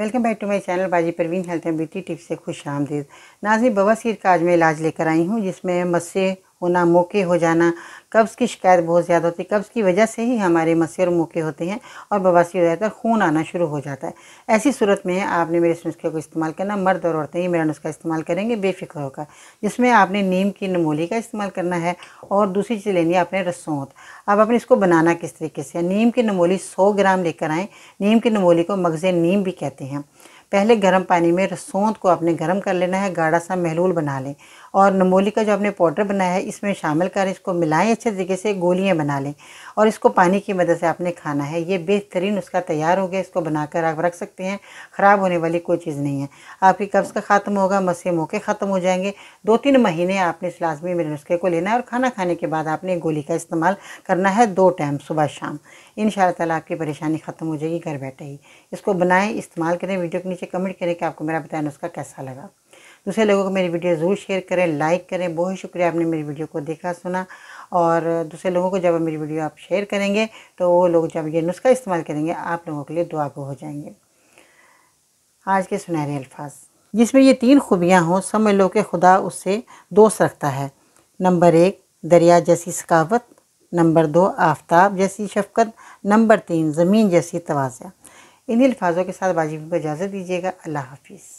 welcome back to my channel Baji Parveen health and beauty tips से खुश आमदीद नाजी बवासीर का आज मैं इलाज लेकर आई हूँ जिसमें मस्से होना मौके हो जाना कब्ज़ की शिकायत बहुत ज़्यादा होती है कब्ज़ की वजह से ही हमारे मसे और मौके होते हैं और बवासी ज़्यादातर खून आना शुरू हो जाता है ऐसी सूरत में आपने मेरे इस नुस्खे को इस्तेमाल करना मर्द और औरतें ही मेरा नुस्खा इस्तेमाल करेंगे बेफिक्र होकर जिसमें आपने नीम की नमोली का इस्तेमाल करना है और दूसरी चीज़ लेनी है आपने रसोंत अब आपने इसको बनाना किस तरीके से नीम की नमोली सौ ग्राम लेकर आएँ नीम की नमोली को मगज़ नीम भी कहते हैं पहले गर्म पानी में रसोंद को आपने गर्म कर लेना है गाढ़ा सा महलूल बना लें और नमोली का जो आपने पाउडर बनाया है इसमें शामिल कर इसको मिलाएं अच्छे तरीके से गोलियां बना लें और इसको पानी की मदद से आपने खाना है ये बेहतरीन उसका तैयार हो गया इसको बनाकर आप रख सकते हैं ख़राब होने वाली कोई चीज़ नहीं है आपकी कब्ज़ का ख़त्म होगा मसे मौके ख़त्म हो जाएंगे दो तीन महीने आपने इस लाजमी मेरे नुस्खे को लेना है और खाना खाने के बाद आपने गोली का इस्तेमाल करना है दो टाइम सुबह शाम इन शाला आपकी परेशानी ख़त्म हो जाएगी घर बैठे ही इसको बनाएं इस्तेमाल करें वीडियो के नीचे कमेंट करें कि आपको मेरा बताया नुस्खा कैसा लगा दूसरे लोगों को मेरी वीडियो ज़रूर शेयर करें लाइक करें बहुत शुक्रिया आपने मेरी वीडियो को देखा सुना और दूसरे लोगों को जब मेरी वीडियो आप शेयर करेंगे तो वो लोग जब ये नुस्खा इस्तेमाल करेंगे आप लोगों के लिए दुआ हो जाएंगे आज के सुनहरे अल्फाज जिसमें ये तीन खूबियाँ हों समझ लो कि खुदा उससे दोस्त रखता है नंबर एक दरिया जैसी सकावत नंबर दो आफ्ताब जैसी शफकत नंबर तीन ज़मीन जैसी तोज़ा इन्हीं लफाजों के साथ वाजिब को इजाज़त दीजिएगा अल्लाह हाफिज़